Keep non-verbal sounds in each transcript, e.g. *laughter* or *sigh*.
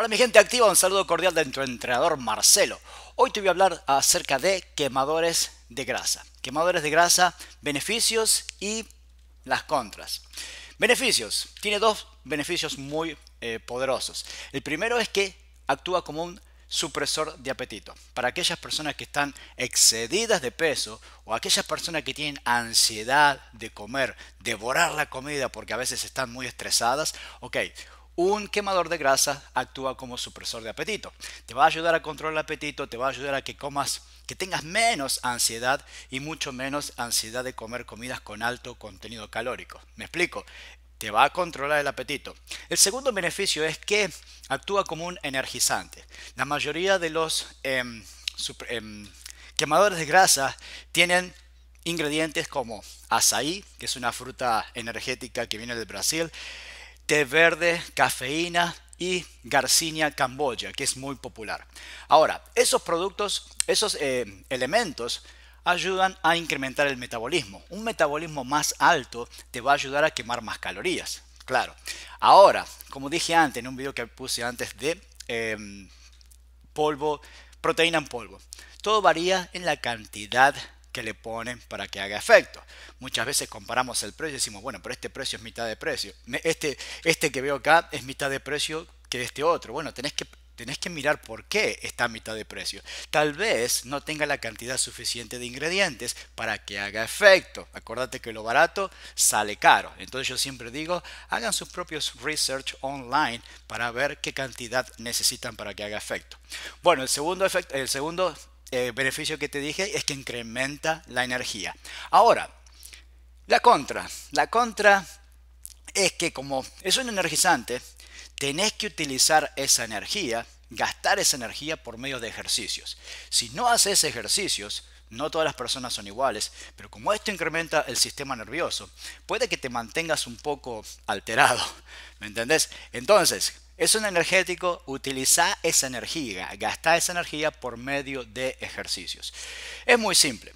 Hola mi gente activa, un saludo cordial de tu entrenador Marcelo. Hoy te voy a hablar acerca de quemadores de grasa. Quemadores de grasa, beneficios y las contras. Beneficios. Tiene dos beneficios muy eh, poderosos. El primero es que actúa como un supresor de apetito. Para aquellas personas que están excedidas de peso o aquellas personas que tienen ansiedad de comer, devorar la comida porque a veces están muy estresadas, ok, un quemador de grasa actúa como supresor de apetito. Te va a ayudar a controlar el apetito, te va a ayudar a que comas, que tengas menos ansiedad y mucho menos ansiedad de comer comidas con alto contenido calórico. ¿Me explico? Te va a controlar el apetito. El segundo beneficio es que actúa como un energizante. La mayoría de los em, em, quemadores de grasa tienen ingredientes como azaí, que es una fruta energética que viene del Brasil, té verde, cafeína y Garcinia Camboya, que es muy popular. Ahora, esos productos, esos eh, elementos ayudan a incrementar el metabolismo. Un metabolismo más alto te va a ayudar a quemar más calorías, claro. Ahora, como dije antes en un video que puse antes de em, polvo, proteína en polvo, todo varía en la cantidad le ponen para que haga efecto. Muchas veces comparamos el precio y decimos, bueno, pero este precio es mitad de precio. Este, este que veo acá es mitad de precio que este otro. Bueno, tenés que tenés que mirar por qué está a mitad de precio. Tal vez no tenga la cantidad suficiente de ingredientes para que haga efecto. Acordate que lo barato sale caro. Entonces yo siempre digo, hagan sus propios research online para ver qué cantidad necesitan para que haga efecto. Bueno, el segundo, efecto, el segundo eh, beneficio que te dije es que incrementa la energía. Ahora, la contra. La contra es que como es un energizante, tenés que utilizar esa energía, gastar esa energía por medio de ejercicios. Si no haces ejercicios, no todas las personas son iguales, pero como esto incrementa el sistema nervioso, puede que te mantengas un poco alterado, ¿me entendés? Entonces, es un energético, utiliza esa energía, gasta esa energía por medio de ejercicios. Es muy simple.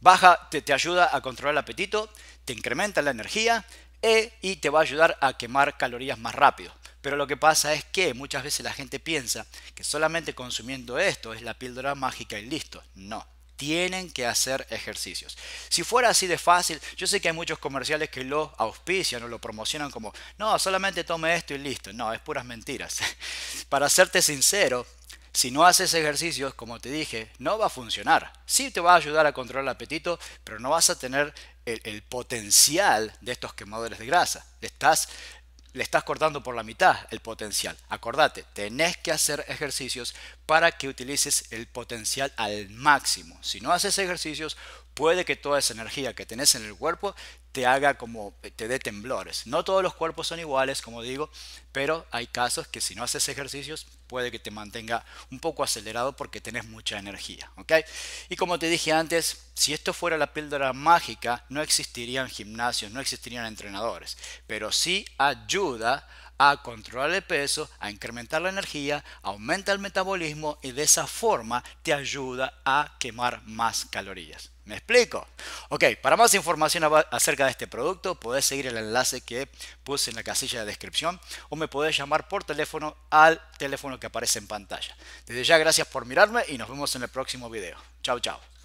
Baja te, ayuda a controlar el apetito, te incrementa la energía e, y te va a ayudar a quemar calorías más rápido. Pero lo que pasa es que muchas veces la gente piensa que solamente consumiendo esto es la píldora mágica y listo. No, tienen que hacer ejercicios. Si fuera así de fácil, yo sé que hay muchos comerciales que lo auspician o lo promocionan como, no, solamente tome esto y listo. No, es puras mentiras. *laughs* Para serte sincero, si no haces ejercicios, como te dije, no va a funcionar. Sí te va a ayudar a controlar el apetito, pero no vas a tener el, potencial de estos quemadores de grasa. Estás le estás cortando por la mitad el potencial. Acordate, tenés que hacer ejercicios para que utilices el potencial al máximo. Si no haces ejercicios, puede que toda esa energía que tenés en el cuerpo te haga como te dé temblores. No todos los cuerpos son iguales, como digo, pero hay casos que si no haces ejercicios puede que te mantenga un poco acelerado porque tenés mucha energía, Y como te dije antes, si esto fuera la píldora mágica, no existirían gimnasios, no existirían entrenadores, pero sí ayuda a controlar el peso, a incrementar la energía, aumenta el metabolismo y de esa forma te ayuda a quemar más calorías. ¿Me explico? Ok, para más información acerca de este producto podés seguir el enlace que puse en la casilla de descripción o me podés llamar por teléfono al teléfono que aparece en pantalla. Desde ya gracias por mirarme y nos vemos en el próximo video. Chao, chao.